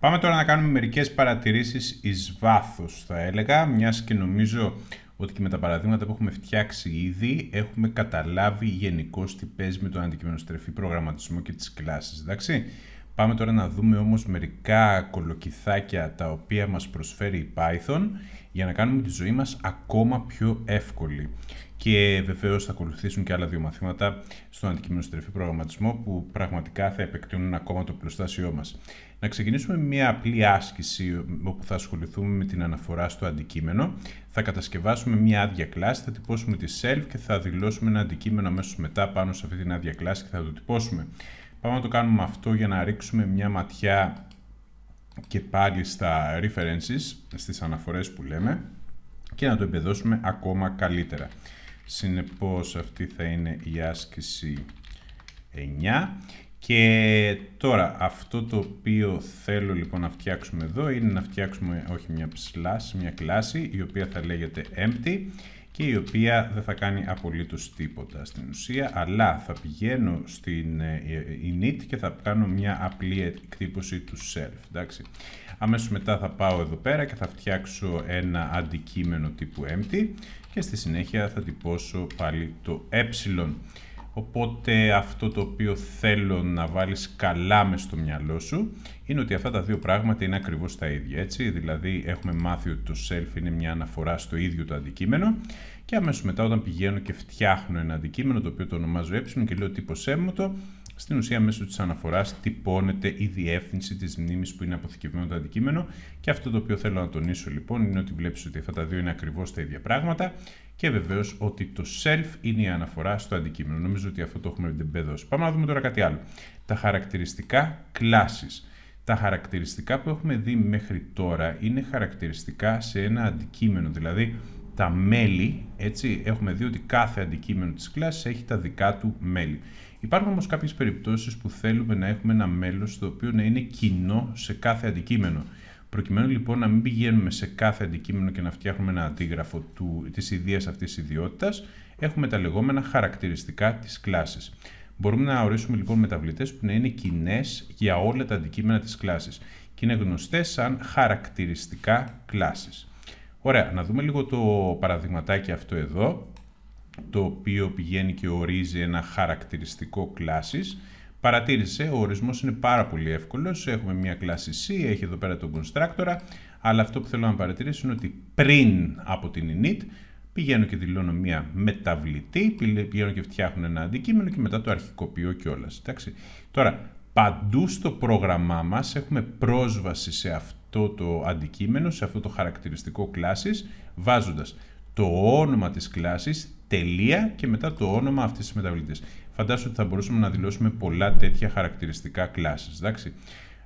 Πάμε τώρα να κάνουμε μερικές παρατηρήσεις εις βάθος θα έλεγα, μιας και νομίζω ότι και με τα παραδείγματα που έχουμε φτιάξει ήδη έχουμε καταλάβει γενικώς τι παίζει με τον αντικειμενοστρεφή προγραμματισμό και τις κλάσεις, εντάξει. Πάμε τώρα να δούμε όμως μερικά κολοκυθάκια τα οποία μας προσφέρει η Python για να κάνουμε τη ζωή μας ακόμα πιο εύκολη και βεβαίως θα ακολουθήσουν και άλλα δύο μαθήματα στον Στρεφή προγραμματισμό που πραγματικά θα επεκτείνουν ακόμα το πλουστάσιό μας. Να ξεκινήσουμε με μια απλή άσκηση όπου θα ασχοληθούμε με την αναφορά στο αντικείμενο. Θα κατασκευάσουμε μια άδεια κλάση, θα τυπώσουμε τη self και θα δηλώσουμε ένα αντικείμενο αμέσως μετά πάνω σε αυτή την άδεια κλάση και θα το τυπώσουμε. Πάμε να το κάνουμε αυτό για να ρίξουμε μια ματιά και πάλι στα references, στις αναφορές που λέμε και να το εμπεδώσουμε ακόμα καλύτερα. Συνεπώς αυτή θα είναι η άσκηση 9. Και τώρα αυτό το οποίο θέλω λοιπόν να φτιάξουμε εδώ είναι να φτιάξουμε όχι μια ψηλάς μια κλάση η οποία θα λέγεται empty και η οποία δεν θα κάνει απολύτως τίποτα στην ουσία αλλά θα πηγαίνω στην ε, ε, init και θα κάνω μια απλή εκτύπωση του self εντάξει. Αμέσως μετά θα πάω εδώ πέρα και θα φτιάξω ένα αντικείμενο τύπου empty και στη συνέχεια θα τυπώσω πάλι το ε. Οπότε αυτό το οποίο θέλω να βάλεις καλά μες στο μυαλό σου είναι ότι αυτά τα δύο πράγματα είναι ακριβώς τα ίδια, έτσι. Δηλαδή έχουμε μάθει ότι το self είναι μια αναφορά στο ίδιο το αντικείμενο και αμέσως μετά όταν πηγαίνω και φτιάχνω ένα αντικείμενο το οποίο το ονομάζω ε και λέω τύπος στην ουσία, μέσω της αναφοράς τυπώνεται η διεύθυνση της μνήμης που είναι αποθηκευμένο το αντικείμενο. Και αυτό το οποίο θέλω να τονίσω λοιπόν είναι ότι βλέπεις ότι αυτά τα δύο είναι ακριβώς τα ίδια πράγματα και βεβαίως ότι το self είναι η αναφορά στο αντικείμενο. Νομίζω ότι αυτό το έχουμε εμπεδώσει. Πάμε να δούμε τώρα κάτι άλλο. Τα χαρακτηριστικά κλάσης. Τα χαρακτηριστικά που έχουμε δει μέχρι τώρα είναι χαρακτηριστικά σε ένα αντικείμενο, δηλαδή τα μέλη, έτσι, έχουμε δει ότι κάθε αντικείμενο της κλάσης έχει τα δικά του μέλη. Υπάρχουν όμως κάποιες περιπτώσεις που θέλουμε να έχουμε ένα μέλος το οποίο να είναι κοινό σε κάθε αντικείμενο. Προκειμένου λοιπόν να μην πηγαίνουμε σε κάθε αντικείμενο και να φτιάχνουμε ένα αντίγραφο της ιδέας αυτής της ιδιότητας, έχουμε τα λεγόμενα χαρακτηριστικά της κλάσης. Μπορούμε να ορίσουμε λοιπόν μεταβλητές που να είναι κοινές για όλα τα αντικείμενα της κλάσης και είναι γνωστές σαν χαρακτηριστικά κλάσης. Ωραία, να δούμε λίγο το παραδειγματάκι αυτό εδώ το οποίο πηγαίνει και ορίζει ένα χαρακτηριστικό κλάσης. Παρατήρησε, ο ορισμός είναι πάρα πολύ εύκολος. Έχουμε μια κλάση C, έχει εδώ πέρα τον constructor, αλλά αυτό που θέλω να παρατηρήσω είναι ότι πριν από την init πηγαίνω και δηλώνω μια μεταβλητή, πηγαίνω και φτιάχνω ένα αντικείμενο και μετά το αρχικοποιώ κιόλας. Τώρα, παντού στο πρόγραμμά μας έχουμε πρόσβαση σε αυτό το αντικείμενο, σε αυτό το χαρακτηριστικό κλάσης, βάζοντας το όνομα της κλάσης, τελεία και μετά το όνομα αυτής της μεταβλητής. Φαντάζομαι ότι θα μπορούσαμε να δηλώσουμε πολλά τέτοια χαρακτηριστικά κλάσεις, εντάξει.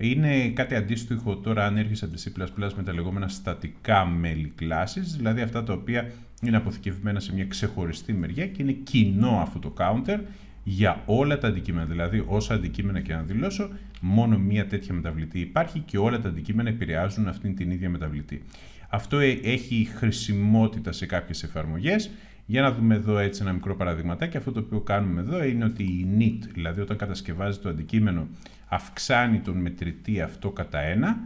Είναι κάτι αντίστοιχο τώρα αν έρχεσαι από τη C++ με τα λεγόμενα στατικά μέλη classes, δηλαδή αυτά τα οποία είναι αποθηκευμένα σε μια ξεχωριστή μεριά και είναι κοινό αυτό το counter για όλα τα αντικείμενα. Δηλαδή, όσα αντικείμενα και να δηλώσω, μόνο μία τέτοια μεταβλητή υπάρχει και όλα τα αντικείμενα επηρεάζουν αυτήν την ίδια μεταβλητή. Αυτό ε, έχει χρησιμότητα σε κάποιες εφαρμογές. Για να δούμε εδώ έτσι ένα μικρό παραδειγματάκι. Αυτό το οποίο κάνουμε εδώ είναι ότι η init, δηλαδή όταν κατασκευάζει το αντικείμενο, αυξάνει τον μετρητή αυτό κατά ένα,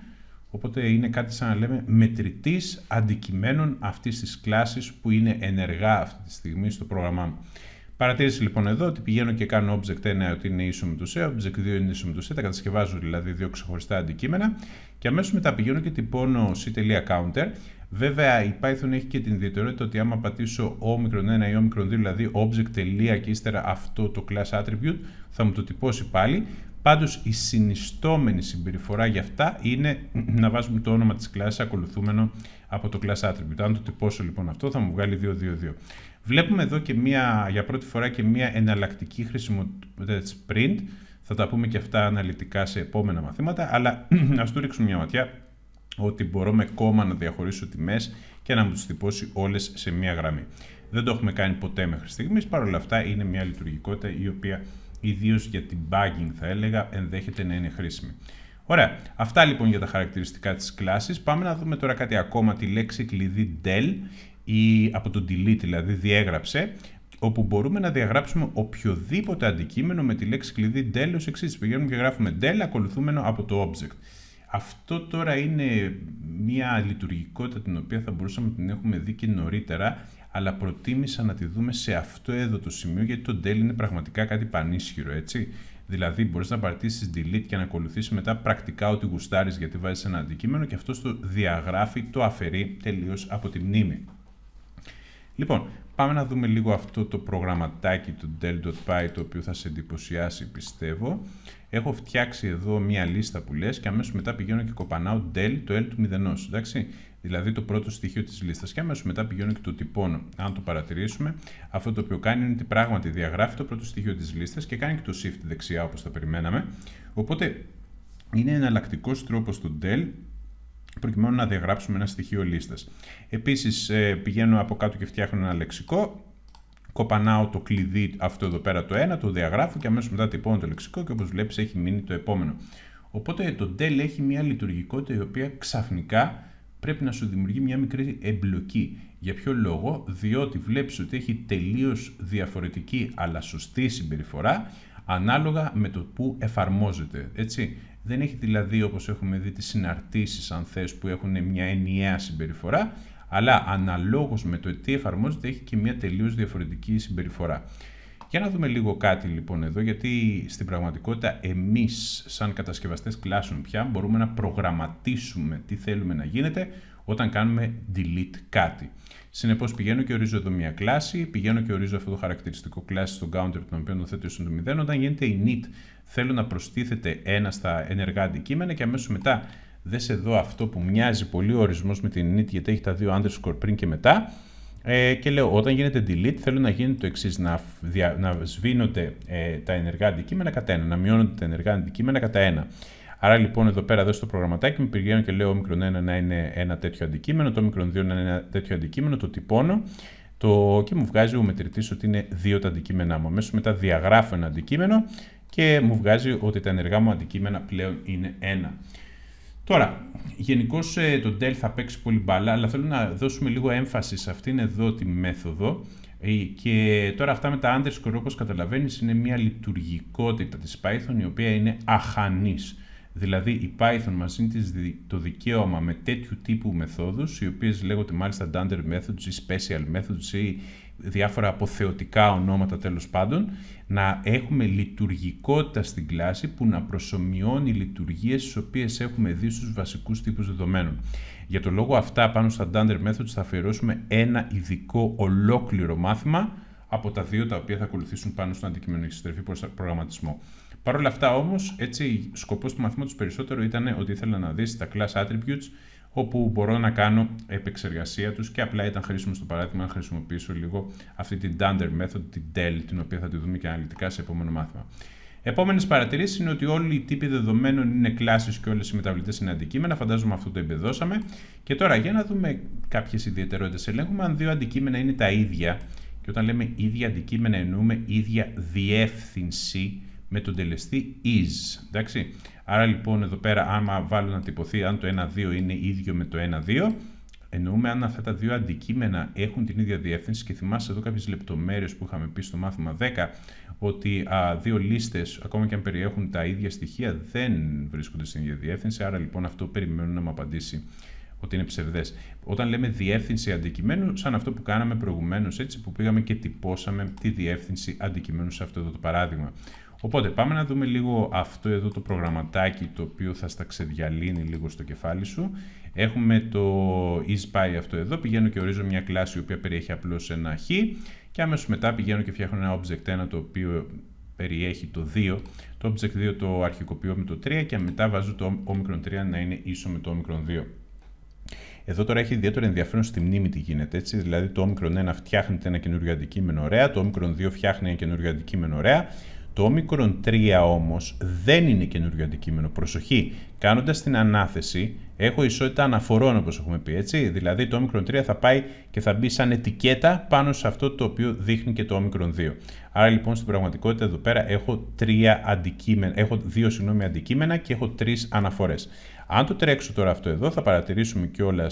Οπότε είναι κάτι σαν να λέμε μετρητής αντικειμένων αυτής της κλάσης που είναι ενεργά αυτή τη στιγμή στο πρόγραμμά μου. Παρατήρηση λοιπόν εδώ ότι πηγαίνω και κάνω object 1 ότι είναι ίσο με το C, object 2 είναι ίσο με το C, τα κατασκευάζω δηλαδή δύο ξεχωριστά αντικείμενα και αμέσως μετά πηγαίνω και τυπώνω c.counter Βέβαια, η Python έχει και την ιδιαιτερότητα ότι άμα πατήσω o1 ή o2, δηλαδή object. και ύστερα αυτό το class attribute, θα μου το τυπώσει πάλι. Πάντως, η συνιστόμενη συμπεριφορά για αυτά είναι να βάζουμε το όνομα της class ακολουθούμενο από το class attribute. Αν το τυπώσω λοιπόν αυτό, θα μου βγάλει 2 2-2-2. 2 Βλέπουμε εδώ και μία, για πρώτη φορά και μία εναλλακτική χρησιμότητα print. Θα τα πούμε και αυτά αναλυτικά σε επόμενα μαθήματα, αλλά ας του ρίξουμε μια ματιά ότι μπορώ με κόμμα να διαχωρίσω τιμές και να μου τις τυπώσει όλες σε μία γραμμή. Δεν το έχουμε κάνει ποτέ μέχρι στιγμής, παρόλα αυτά είναι μια λειτουργικότητα η οποία ιδίως για την bugging θα έλεγα ενδέχεται να είναι χρήσιμη. Ωραία, αυτά λοιπόν για τα χαρακτηριστικά της κλάσης. Πάμε να δούμε τώρα κάτι ακόμα, τη λέξη κλειδί del ή από το delete δηλαδή διέγραψε, όπου μπορούμε να διαγράψουμε οποιοδήποτε αντικείμενο με τη λέξη κλειδί del ως εξής. Πηγαίνουμε και γράφουμε del ακολουθούμενο από το object. Αυτό τώρα είναι μια λειτουργικότητα την οποία θα μπορούσαμε να την έχουμε δει και νωρίτερα, αλλά προτίμησα να τη δούμε σε αυτό εδώ το σημείο, γιατί το Dell είναι πραγματικά κάτι πανίσχυρο, έτσι. Δηλαδή, μπορείς να πατήσει delete και να ακολουθήσεις μετά πρακτικά ό,τι γουστάρεις γιατί βάζεις ένα αντικείμενο και αυτό το διαγράφει, το αφαιρεί τελείως από τη μνήμη. Λοιπόν, Πάμε να δούμε λίγο αυτό το προγραμματάκι του Dell.py το οποίο θα σε εντυπωσιάσει πιστεύω. Έχω φτιάξει εδώ μία λίστα που λες και αμέσως μετά πηγαίνω και κοπανάω Dell το L του μηδενός, εντάξει. Δηλαδή το πρώτο στοιχείο της λίστας και αμέσως μετά πηγαίνω και το τυπώνω. Αν το παρατηρήσουμε, αυτό το οποίο κάνει είναι ότι πράγματι διαγράφει το πρώτο στοιχείο της λίστας και κάνει και το shift δεξιά όπως τα περιμέναμε. Οπότε είναι εναλλακτικός τρόπος του Dell προκειμένου να διαγράψουμε ένα στοιχείο λίστας. Επίσης ε, πηγαίνω από κάτω και φτιάχνω ένα λεξικό, κοπανάω το κλειδί αυτό εδώ πέρα το ένα, το διαγράφω και αμέσως μετά τυπώνω το λεξικό και όπως βλέπεις έχει μείνει το επόμενο. Οπότε το DEL έχει μια λειτουργικότητα η οποία ξαφνικά πρέπει να σου δημιουργεί μια μικρή εμπλοκή. Για ποιο λόγο, διότι βλέπεις ότι έχει τελείως διαφορετική αλλά σωστή συμπεριφορά ανάλογα με το που εφαρμόζεται. Έτσι. Δεν έχει δηλαδή όπως έχουμε δει τις συναρτήσεις αν θες που έχουν μια ενιαία συμπεριφορά, αλλά αναλόγως με το τι εφαρμόζεται έχει και μια τελείως διαφορετική συμπεριφορά. Για να δούμε λίγο κάτι λοιπόν εδώ, γιατί στην πραγματικότητα εμείς σαν κατασκευαστές κλάσσων πια μπορούμε να προγραμματίσουμε τι θέλουμε να γίνεται, όταν κάνουμε delete κάτι. Συνεπώς πηγαίνω και ορίζω εδώ μια κλάση, πηγαίνω και ορίζω αυτό το χαρακτηριστικό κλάση στον counter, τον οποίο το θέτω στο 0. Όταν γίνεται init, θέλω να προστίθεται ένα στα ενεργά αντικείμενα και αμέσως μετά δες εδώ αυτό που μοιάζει πολύ ο ορισμός με την init, γιατί έχει τα δύο underscore πριν και μετά. Ε, και λέω, όταν γίνεται delete, θέλω να γίνεται το εξής: να, να σβήνονται ε, τα ενεργά αντικείμενα κατά ένα, να μειώνονται τα ενεργά αντικείμενα κατά ένα. Άρα λοιπόν εδώ πέρα εδώ στο προγραμματάκι μου πηγαίνω και λέω ο 1 να είναι ένα τέτοιο αντικείμενο, το όμικρον 2 να είναι ένα τέτοιο αντικείμενο, το τυπώνω το... και μου βγάζει ο μετρητής ότι είναι δύο τα αντικείμενά μου. μετά διαγράφω ένα αντικείμενο και μου βγάζει ότι τα ενεργά μου αντικείμενα πλέον είναι ένα. Τώρα, γενικώς ε, το Dell θα παίξει πολύ μπάλα, αλλά θέλω να δώσουμε λίγο έμφαση σε αυτήν εδώ τη μέθοδο. Ε, και τώρα αυτά με τα underscore, όπως καταλαβαίνεις, είναι μια λειτουργικότητα της Python, η οποία είναι αχανής. Δηλαδή η Python μας δίνει το δικαίωμα με τέτοιου τύπου μεθόδους, οι οποίες λέγονται μάλιστα Dunder Methods ή Special Methods ή διάφορα αποθεωτικά ονόματα τέλος πάντων, να έχουμε λειτουργικότητα στην κλάση που να προσωμιώνει λειτουργίες τις οποίες έχουμε δει στους βασικούς τύπους δεδομένων. Για τον λόγο αυτά πάνω στα Dunder Methods θα αφιερώσουμε ένα ειδικό ολόκληρο μάθημα από τα δύο τα οποία θα ακολουθήσουν πάνω στον αντικειμενική συντροφή προγραμματισμό. Παρ' όλα αυτά όμως, έτσι, σκοπός του μαθήματος περισσότερο ήταν ότι ήθελα να δεις τα class attributes όπου μπορώ να κάνω επεξεργασία τους και απλά ήταν χρήσιμο στο παράδειγμα να χρησιμοποιήσω λίγο αυτή την Dunder Method, την DEL, την οποία θα τη δούμε και αναλυτικά σε επόμενο μάθημα. Επόμενες παρατηρήσεις είναι ότι όλοι οι τύποι δεδομένων είναι classes και όλες οι μεταβλητές είναι αντικείμενα, φαντάζομαι αυτό το εμπεδώσαμε. Και τώρα για να δούμε κάποιες ιδιαιτερότητες ελέγχουμε αν δύο αντικείμενα είναι τα ίδια και όταν λέμε ίδια αντικείμενα εννοούμε ίδια διεύθυνση με τον τελεστή is. Εντάξει. Άρα λοιπόν εδώ πέρα άμα βάλω να τυπωθεί αν το 1-2 είναι ίδιο με το 1-2, εννοούμε αν αυτά τα δύο αντικείμενα έχουν την ίδια διεύθυνση και θυμάστε εδώ κάποιες λεπτομέρειες που είχαμε πει στο μάθημα 10 ότι α, δύο λίστες ακόμα και αν περιέχουν τα ίδια στοιχεία δεν βρίσκονται στην ίδια διεύθυνση, άρα λοιπόν αυτό περιμένουν να μου απαντήσει ότι είναι ψευδές. Όταν λέμε διεύθυνση αντικειμένου, σαν αυτό που κάναμε προηγουμένως, έτσι που πήγαμε και τυπώσαμε τη διεύθυνση αντικειμένου σε αυτό εδώ το παράδειγμα. Οπότε πάμε να δούμε λίγο αυτό εδώ το προγραμματάκι το οποίο θα στα ξεδιαλύνει λίγο στο κεφάλι σου. Έχουμε το isPy αυτό εδώ, πηγαίνω και ορίζω μια κλάση η οποία περιέχει απλώς ένα χ και άμεσως μετά πηγαίνω και φτιάχνω ένα object 1 το οποίο περιέχει το 2, το object 2 το αρχικοποιώ με το 3 και μετά βάζω το όμικρον 3 να είναι ίσο με το όμικρον 2. Εδώ τώρα έχει ιδιαίτερο ενδιαφέρον στη μνήμη τι γίνεται έτσι. Δηλαδή το όμικρον 1 φτιάχνεται ένα καινούργιο αντικείμενο ωραία, το όμικρον 2 φτιάχνει ένα καινούριο αντικείμενο ωραία, το όμικρον 3 όμως δεν είναι καινούριο αντικείμενο. Προσοχή, κάνοντας την ανάθεση έχω ισότητα αναφορών όπως έχουμε πει έτσι. Δηλαδή το όμικρον 3 θα πάει και θα μπει σαν ετικέτα πάνω σε αυτό το οποίο δείχνει και το όμικρον 2. Άρα λοιπόν στην πραγματικότητα εδώ πέρα έχω, τρία αντικείμενα, έχω δύο συγγνώμη, αντικείμενα και έχω τρεις αναφορές. Αν το τρέξω τώρα αυτό εδώ θα παρατηρήσουμε κιόλας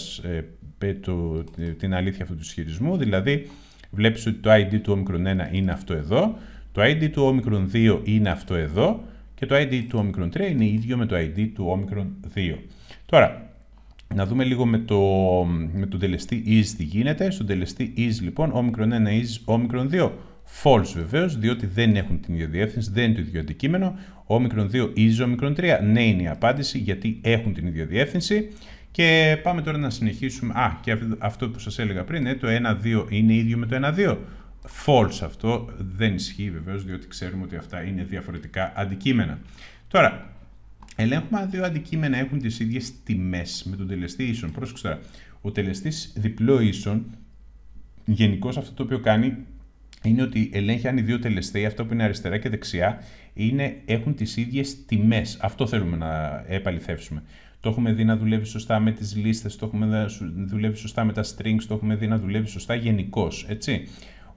ε, ε, την αλήθεια αυτού του ισχυρισμού. Δηλαδή βλέπεις ότι το ID του όμικρον 1 είναι αυτό εδώ το ID του όμικρον 2 είναι αυτό εδώ και το ID του όμικρον 3 είναι ίδιο με το ID του όμικρον 2. Τώρα, να δούμε λίγο με, το, με το τελεστή is τι γίνεται. Στον τελεστή is λοιπόν, όμικρον 1 is όμικρον 2. False βεβαίως, διότι δεν έχουν την ίδια διεύθυνση, δεν είναι το ίδιο αντικείμενο. Όμικρον 2 is όμικρον 3. Ναι, είναι η απάντηση γιατί έχουν την ίδια διεύθυνση. Και πάμε τώρα να συνεχίσουμε. Α, και αυτό που σας έλεγα πριν, ε, το 1-2 είναι ίδιο με το 1-2 false αυτό. Δεν ισχύει βεβαίως, διότι ξέρουμε ότι αυτά είναι διαφορετικά αντικείμενα. Τώρα, ελέγχουμε αν δύο αντικείμενα έχουν τις ίδιες τιμές με τον τελεστή ίσον. Πρόσεξε τώρα, ο τελεστής διπλό ίσον, γενικώς αυτό το οποίο κάνει είναι ότι ελέγχει αν οι δύο τελεστέοι, αυτό που είναι αριστερά και δεξιά, είναι, έχουν τις ίδιες τιμές. Αυτό θέλουμε να επαληθεύσουμε. Το έχουμε δει να δουλεύει σωστά με τις λίστες, το έχουμε δει να δουλεύει σωστά με τα strings, το έχουμε δει να δουλεύει σωστά γενικώς, έτσι.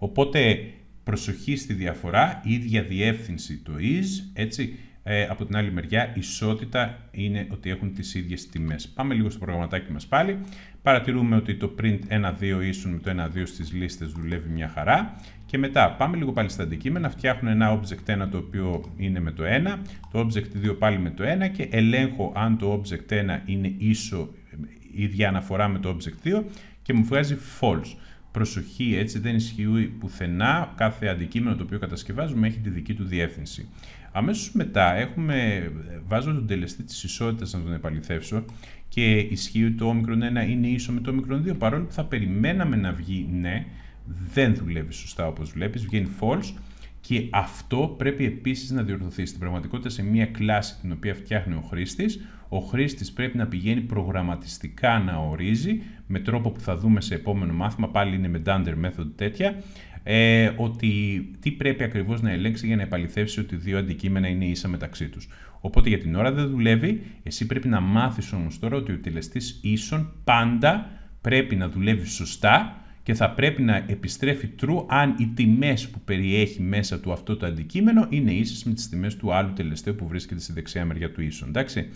Οπότε προσοχή στη διαφορά, ίδια διεύθυνση το is, έτσι. Ε, από την άλλη μεριά, ισότητα είναι ότι έχουν τις ίδιες τιμές. Πάμε λίγο στο προγραμματάκι μας πάλι. Παρατηρούμε ότι το print 1-2 ίσουν με το 1-2 στις λίστες δουλεύει μια χαρά. Και μετά πάμε λίγο πάλι στα αντικείμενα, φτιάχνω ένα object 1 το οποίο είναι με το 1, το object 2 πάλι με το 1 και ελέγχω αν το object 1 είναι ίσο ε, ε, ίδια αναφορά με το object 2 και μου βγάζει false. Προσοχή, έτσι δεν ισχύει πουθενά. Κάθε αντικείμενο το οποίο κατασκευάζουμε έχει τη δική του διεύθυνση. Αμέσως μετά έχουμε, ε, βάζω τον τελεστή της ισότητας να τον επαληθεύσω και ισχύει ότι το όμικρον 1 είναι ίσο με το όμικρον 2. Παρόλο που θα περιμέναμε να βγει ναι, δεν δουλεύει σωστά όπως βλέπεις, βγαίνει false και αυτό πρέπει επίσης να διορθωθεί. Στην πραγματικότητα, σε μια κλάση την οποία φτιάχνει ο χρήστης, ο χρήστης πρέπει να πηγαίνει προγραμματιστικά να ορίζει, με τρόπο που θα δούμε σε επόμενο μάθημα, πάλι είναι με Dunder Method τέτοια, ε, ότι τι πρέπει ακριβώς να ελέγξει για να επαληθεύσει ότι δύο αντικείμενα είναι ίσα μεταξύ τους. Οπότε για την ώρα δεν δουλεύει. Εσύ πρέπει να μάθεις όμως τώρα ότι ο τελεστής ίσον πάντα πρέπει να δουλεύει σωστά και θα πρέπει να επιστρέφει true αν οι τιμές που περιέχει μέσα του αυτό το αντικείμενο είναι ίσες με τις τιμές του άλλου τελεστέου που βρίσκεται στη δεξιά μεριά του ίσον. Εντάξει.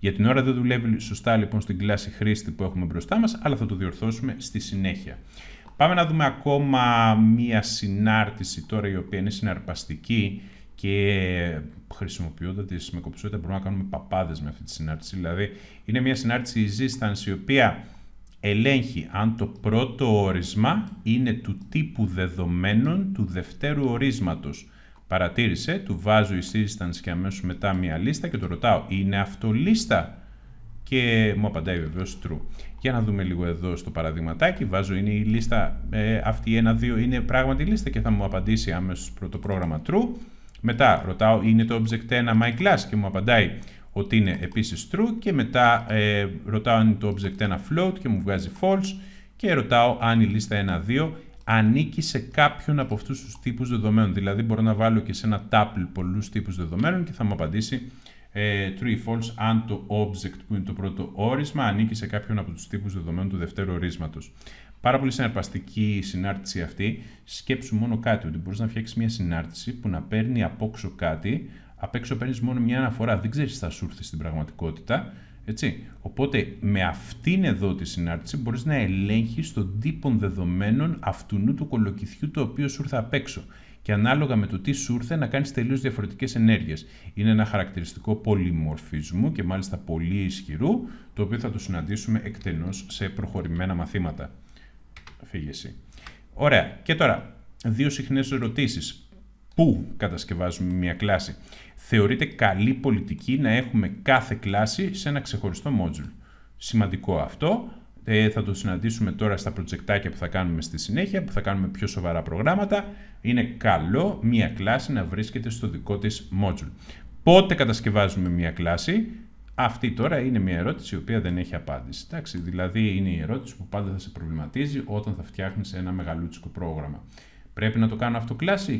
Για την ώρα δεν δουλεύει σωστά λοιπόν στην κλάση χρήστη που έχουμε μπροστά μας, αλλά θα το διορθώσουμε στη συνέχεια. Πάμε να δούμε ακόμα μία συνάρτηση τώρα η οποία είναι συναρπαστική και χρησιμοποιώντα τη με κοψότητα μπορούμε να κάνουμε παπάδες με αυτή τη συνάρτηση. Δηλαδή είναι μία συνάρτηση η η οποία ελέγχει αν το πρώτο όρισμα είναι του τύπου δεδομένων του δευτέρου ορίσματος. Παρατήρησε, του βάζω η σύσταση και αμέσως μετά μια λίστα και το ρωτάω, είναι αυτό λίστα? Και μου απαντάει βεβαίως true. Για να δούμε λίγο εδώ στο παραδειγματάκι, βάζω είναι η λίστα, ε, αυτή η 1 είναι πράγματι λίστα και θα μου απαντήσει αμέσως το πρόγραμμα true. Μετά ρωτάω είναι το object 1 my class και μου απαντάει ότι είναι επίσης true και μετά ε, ρωτάω αν είναι το object ένα float και μου βγάζει false και ρωτάω αν η λίστα 1-2 ανήκει σε κάποιον από αυτούς τους τύπους δεδομένων. Δηλαδή μπορώ να βάλω και σε ένα tuple πολλούς τύπους δεδομένων και θα μου απαντήσει ε, true ή false αν το object που είναι το πρώτο όρισμα ανήκει σε κάποιον από τους τύπους δεδομένων του δευτέρου ορίσματος. Πάρα πολύ συναρπαστική συνάρτηση αυτή. Σκέψου μόνο κάτι, ότι μπορείς να φτιάξεις μια συνάρτηση που να παίρνει απόξω κάτι Απ' έξω παίρνεις μόνο μια αναφορά. Δεν ξέρεις τι θα σου έρθει στην πραγματικότητα. Έτσι. Οπότε με αυτήν εδώ τη συνάρτηση μπορείς να ελέγχεις τον τύπο δεδομένων αυτού του κολοκυθιού το οποίο σου ήρθε απ' έξω και ανάλογα με το τι σου ήρθε να κάνεις τελείως διαφορετικές ενέργειες. Είναι ένα χαρακτηριστικό πολυμορφισμού και μάλιστα πολύ ισχυρού το οποίο θα το συναντήσουμε εκτενώς σε προχωρημένα μαθήματα. Φύγεση. Ωραία. Και τώρα, δύο συχνές ερωτήσεις που κατασκευάζουμε μια κλάση. Θεωρείται καλή πολιτική να έχουμε κάθε κλάση σε ένα ξεχωριστό module. Σημαντικό αυτό, ε, θα το συναντήσουμε τώρα στα προτζεκτάκια που θα κάνουμε στη συνέχεια, που θα κάνουμε πιο σοβαρά προγράμματα. Είναι καλό μια κλάση να βρίσκεται στο δικό της module. Πότε κατασκευάζουμε μια κλάση, αυτή τώρα είναι μια ερώτηση η οποία δεν έχει απάντηση. Εντάξει, δηλαδή είναι η ερώτηση που πάντα θα σε προβληματίζει όταν θα φτιάχνεις ένα μεγαλούτσικο πρόγραμμα. Πρέπει να το κάνω αυτό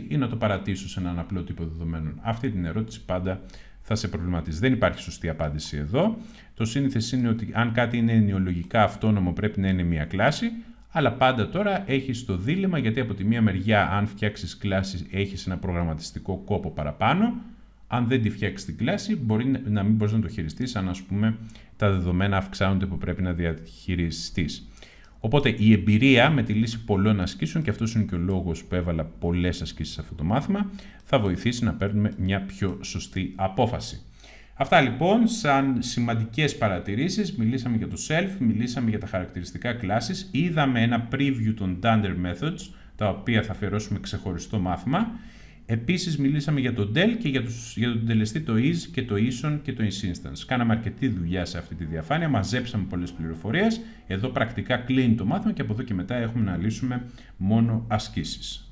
ή να το παρατήσω σε έναν απλό τύπο δεδομένων. Αυτή την ερώτηση πάντα θα σε προβληματίζει. Δεν υπάρχει σωστή απάντηση εδώ. Το σύνηθες είναι ότι αν κάτι είναι ενοιολογικά αυτόνομο πρέπει να είναι μια κλάση, αλλά πάντα τώρα έχεις το δίλημα γιατί από τη μία μεριά, αν φτιάξεις κλάση, έχεις ένα προγραμματιστικό κόπο παραπάνω. Αν δεν τη φτιάξεις την κλάση, μπορεί να μην μπορείς να το χειριστείς, αν ας πούμε τα δεδομένα αυξάνονται που πρέπει να διαχειριστείς. Οπότε η εμπειρία με τη λύση πολλών ασκήσεων, και αυτός είναι και ο λόγος που έβαλα πολλές ασκήσεις σε αυτό το μάθημα, θα βοηθήσει να παίρνουμε μια πιο σωστή απόφαση. Αυτά λοιπόν, σαν σημαντικές παρατηρήσεις, μιλήσαμε για το self, μιλήσαμε για τα χαρακτηριστικά classes, είδαμε ένα preview των Dunder Methods, τα οποία θα αφιερώσουμε ξεχωριστό μάθημα. Επίσης μιλήσαμε για το del και για, τους, για τον τελεστή το is και το Ison και το instance. Κάναμε αρκετή δουλειά σε αυτή τη διαφάνεια, μαζέψαμε πολλές πληροφορίες. Εδώ πρακτικά κλείνει το μάθημα και από εδώ και μετά έχουμε να λύσουμε μόνο ασκήσεις.